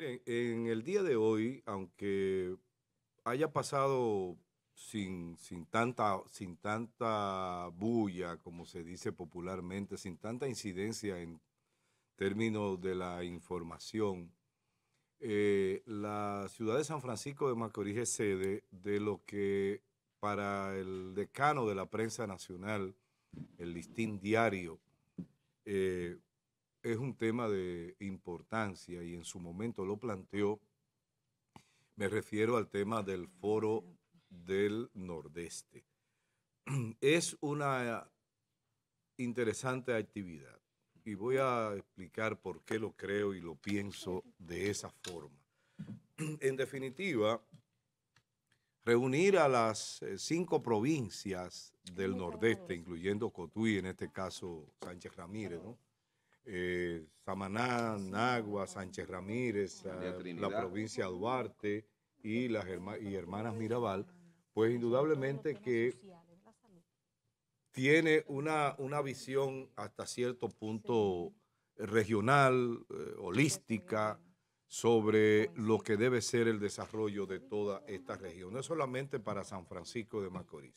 Miren, en el día de hoy, aunque haya pasado sin, sin, tanta, sin bulla, como se dice popularmente, sin tanta incidencia en términos de la información, eh, la ciudad de San Francisco de Macorís es sede de lo que para el decano de la prensa nacional, el listín diario, eh, es un tema de importancia y en su momento lo planteó. Me refiero al tema del foro del Nordeste. Es una interesante actividad y voy a explicar por qué lo creo y lo pienso de esa forma. En definitiva, reunir a las eh, cinco provincias del Nordeste, incluyendo Cotuí, en este caso Sánchez Ramírez, ¿no? Eh, Samaná, Nagua, Sánchez Ramírez, la, provincia Duarte y las hermanas Mirabal, pues indudablemente que tiene una, visión hasta cierto punto regional, eh, holística, sobre lo que debe ser el desarrollo de toda esta región, no solamente para San Francisco de Macorís.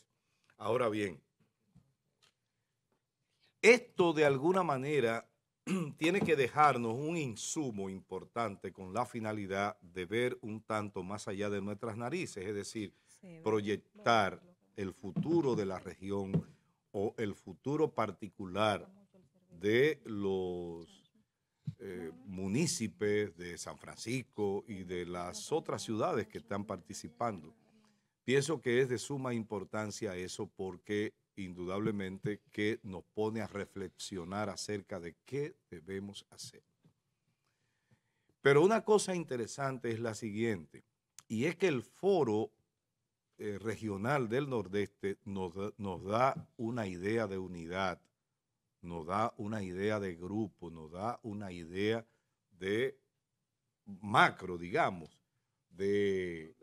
Ahora bien, esto de alguna manera tiene que dejarnos un insumo importante con la finalidad de ver un tanto más allá de nuestras narices, es decir, proyectar el futuro de la región o el futuro particular de los eh, municipios de San Francisco y de las otras ciudades que están participando. Pienso que es de suma importancia eso porque indudablemente que nos pone a reflexionar acerca de qué debemos hacer. Pero una cosa interesante es la siguiente, y es que el foro eh, regional del Nordeste nos da una idea de unidad, nos da una idea de grupo, nos da una idea de macro, digamos, de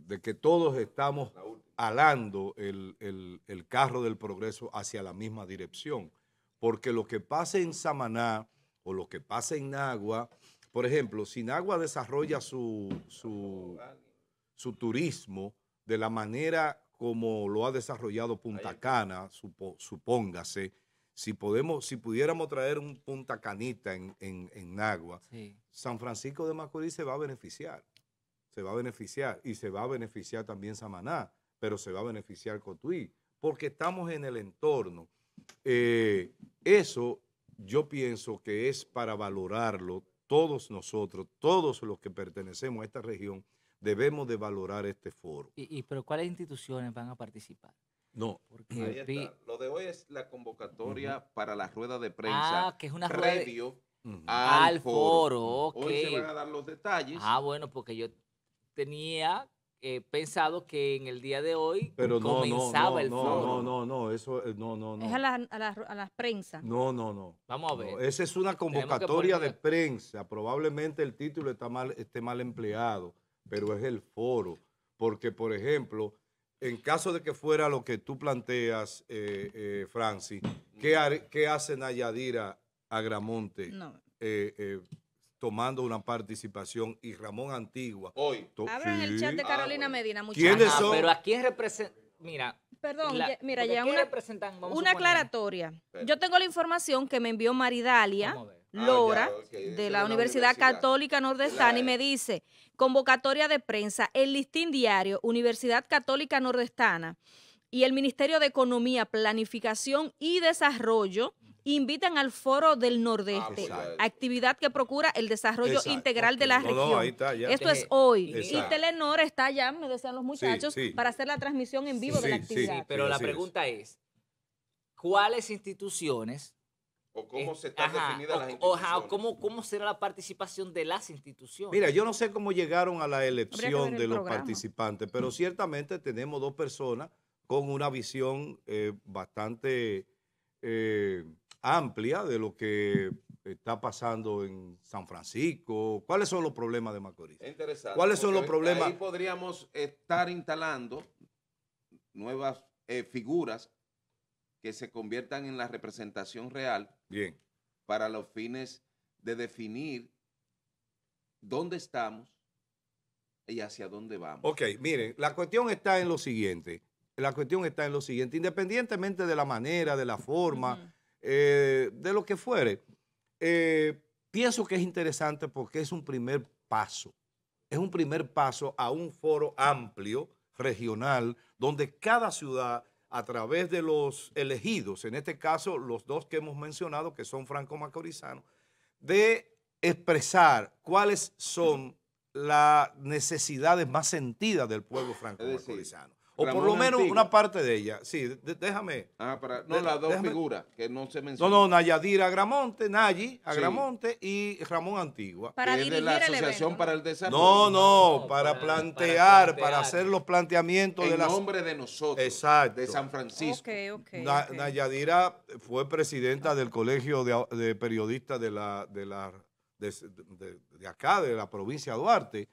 de que todos estamos alando el, el, carro del progreso hacia la misma dirección. Porque lo que pase en Samaná o lo que pase en Nagua, por ejemplo, si Nagua desarrolla su, su, turismo de la manera como lo ha desarrollado Punta Cana, supóngase, si, podemos, si pudiéramos traer un Punta Canita en, en, en Nagua, San Francisco de Macorís se va a beneficiar se va a beneficiar y se va a beneficiar también Samaná, pero se va a beneficiar Cotuí, porque estamos en el entorno. Eh, eso yo pienso que es para valorarlo todos nosotros, todos los que pertenecemos a esta región, debemos de valorar este foro. ¿Y, pero cuáles instituciones van a participar? No, porque lo de hoy es la convocatoria para la rueda de prensa ah, que es una previo al, foro. Hoy se van a dar los detalles. Ah, bueno, porque yo tenía eh, pensado que en el día de hoy comenzaba el foro. No, no, no, eso eh, no, no, no. Es a las a a prensas. No, no, no. Vamos a ver. esa es una convocatoria de prensa. Probablemente el título está mal, esté mal empleado, pero es el foro. Porque, por ejemplo, en caso de que fuera lo que tú planteas, eh, eh, Francis, ¿qué, ¿qué, hace Nayadira Agramonte? No. Eh, tomando una participación y Ramón Antigua. Hoy. Abran en el chat de Carolina ah, Medina, muchachos. ¿Quiénes ah, son? Pero a quién representa. Mira. Perdón, mira, ya una, aclaratoria. Yo tengo la información que me envió Maridalia. Ah, Lora, de, la Universidad, Católica Nordestana, y me dice, convocatoria de prensa, el listín diario, Universidad Católica Nordestana y el Ministerio de Economía, Planificación y Desarrollo invitan al Foro del Nordeste, ah, pues, actividad que procura el desarrollo integral de la región. Esto es eh, hoy. Y Telenor está allá, me decían los muchachos, para hacer la transmisión en vivo de la actividad. pero la pregunta es. ¿cuáles instituciones... O cómo se están definidas las instituciones. o cómo, será la participación de las instituciones. Mira, yo no sé cómo llegaron a la elección de los participantes, pero mm. ciertamente tenemos dos personas con una visión eh, bastante... Eh, amplia de lo que está pasando en San Francisco. ¿Cuáles son los problemas de Macorís? Interesante. ¿Cuáles son los problemas? Ahí podríamos estar instalando nuevas eh, figuras que se conviertan en la representación real. Bien. Para los fines de definir dónde estamos y hacia dónde vamos. Ok, miren, la cuestión está en lo siguiente. La cuestión está en lo siguiente, independientemente de la manera, de la forma, eh, de lo que fuere. Eh, pienso que es interesante porque es un primer paso. Es un primer paso a un foro amplio, regional, donde cada ciudad, a través de los elegidos, en este caso los dos que hemos mencionado, que son Franco Macorizano, de expresar cuáles son las necesidades más sentidas del pueblo franco-macorizano. O por lo menos una parte de ella. Sí, déjame. Ah, para, no, las dos figuras que no se mencionan. No, no, Nayadira Agramonte, Nayi Agramonte y Ramón Antigua. Para es de la Asociación para el Desarrollo. No, no, para, plantear, para, hacer los planteamientos en de nombre de nosotros. Exacto. De San Francisco. Okay, okay, Nayadira fue presidenta del Colegio de, Periodistas de la, de, la de, de acá, de la provincia de Duarte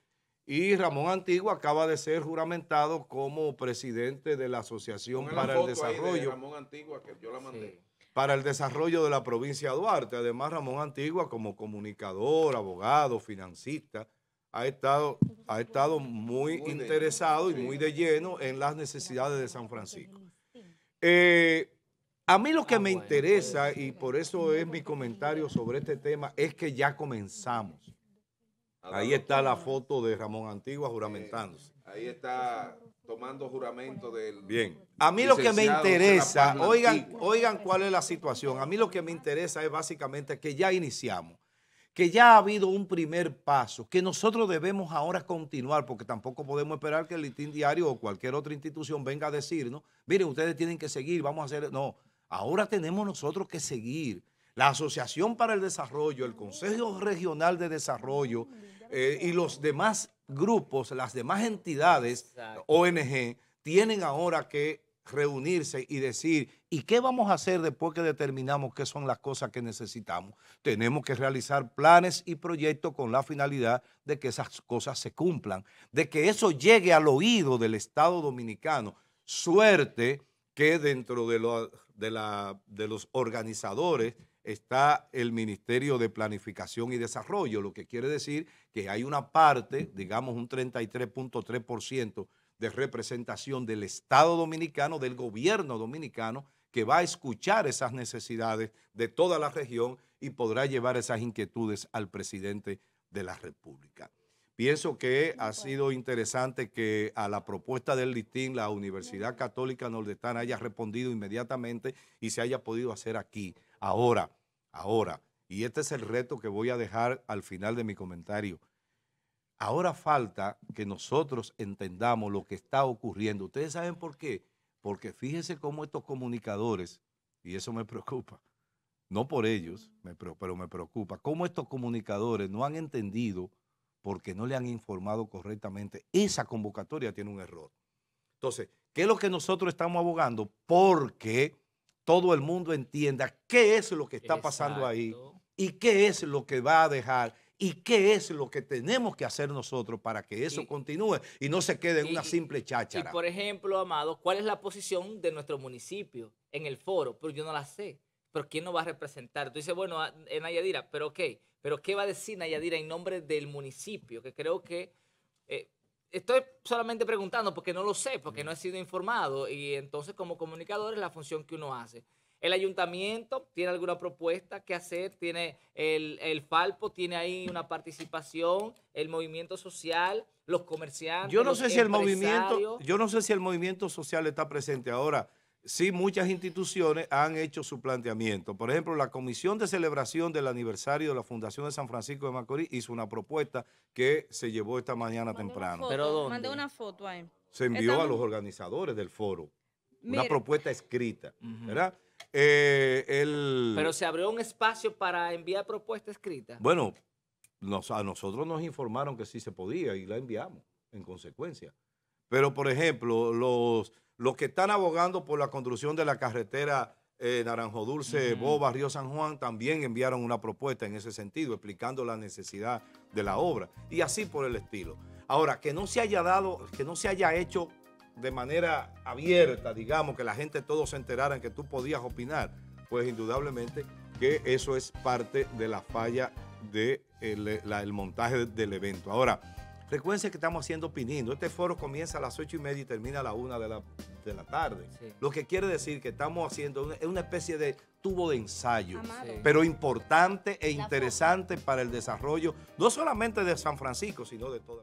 y Ramón Antigua acaba de ser juramentado como presidente de la Asociación para el Desarrollo. De Ramón Antigua, que yo la mandé. Para el desarrollo de la provincia de Duarte. Además, Ramón Antigua, como comunicador, abogado, financista, ha estado, ha estado muy, interesado y muy de lleno en las necesidades de San Francisco. Eh, a mí lo que ah, me interesa, y por eso es mi comentario sobre este tema, es que ya comenzamos. Ahí está la foto de Ramón Antigua eh, juramentándose. ahí está tomando juramento del. Bien. A mí lo que me interesa, oigan, oigan cuál es la situación. A mí lo que me interesa es básicamente que ya iniciamos, que ya ha habido un primer paso, que nosotros debemos ahora continuar, porque tampoco podemos esperar que el Litín Diario o cualquier otra institución venga a decirnos, miren, ustedes tienen que seguir, vamos a hacer. No, ahora tenemos nosotros que seguir la Asociación para el Desarrollo, el Consejo Regional de Desarrollo eh, y los demás grupos, las demás entidades, ONG, tienen ahora que reunirse y decir, ¿y qué vamos a hacer después que determinamos qué son las cosas que necesitamos? Tenemos que realizar planes y proyectos con la finalidad de que esas cosas se cumplan, de que eso llegue al oído del Estado dominicano. Suerte que dentro de, de, de los organizadores está el Ministerio de Planificación y Desarrollo, lo que quiere decir que hay una parte, digamos un 33.3% de representación del Estado dominicano, del gobierno dominicano, que va a escuchar esas necesidades de toda la región y podrá llevar esas inquietudes al presidente de la República. Pienso que ha sido interesante que a la propuesta del listín la Universidad Católica Nordestana haya respondido inmediatamente y se haya podido hacer aquí Ahora, ahora, y este es el reto que voy a dejar al final de mi comentario. Ahora falta que nosotros entendamos lo que está ocurriendo. ¿Ustedes saben por qué? Porque fíjense cómo estos comunicadores, y eso me preocupa, no por ellos, pero me preocupa, cómo estos comunicadores no han entendido porque no le han informado correctamente. Esa convocatoria tiene un error. Entonces, ¿qué es lo que nosotros estamos abogando? Porque todo el mundo entienda qué es lo que está pasando ahí y qué es lo que va a dejar y qué es lo que tenemos que hacer nosotros para que eso continúe y no se quede en una simple cháchara. Y por ejemplo, Amado, ¿cuál es la posición de nuestro municipio en el foro? Pero yo no la sé. ¿Pero quién nos va a representar? Tú dices, bueno, ah, en Nayadira, pero ok, pero ¿qué va a decir Nayadira en nombre del municipio? Que creo que eh, estoy solamente preguntando porque no lo sé, porque no he sido informado. Y entonces, como comunicador, es la función que uno hace. ¿El ayuntamiento tiene alguna propuesta que hacer? ¿Tiene el, el Falpo? ¿Tiene ahí una participación? ¿El movimiento social? ¿Los comerciantes? Yo no, sé si el movimiento, yo no sé si el movimiento social está presente ahora sí muchas instituciones han hecho su planteamiento. Por ejemplo, la Comisión de Celebración del Aniversario de la Fundación de San Francisco de Macorís hizo una propuesta que se llevó esta mañana temprano. Mandé una foto ahí. Se envió a los organizadores del foro. Una propuesta escrita, ¿verdad? Eh, el... Pero se abrió un espacio para enviar propuesta escrita. Bueno, a nosotros nos informaron que sí se podía y la enviamos en consecuencia. Pero, por ejemplo, los los que están abogando por la construcción de la carretera eh, Naranjo Dulce, Boba, Río San Juan, también enviaron una propuesta en ese sentido, explicando la necesidad de la obra y así por el estilo. Ahora, que no se haya dado, que no se haya hecho de manera abierta, digamos, que la gente todo se enterara que tú podías opinar, pues indudablemente que eso es parte de la falla del de montaje del evento. Ahora, Recuerden que estamos haciendo pinindo. Este foro comienza a las ocho y media y termina a las una de la, tarde. Lo que quiere decir que estamos haciendo una, una especie de tubo de ensayo, pero importante e interesante para el desarrollo, no solamente de San Francisco, sino de toda la...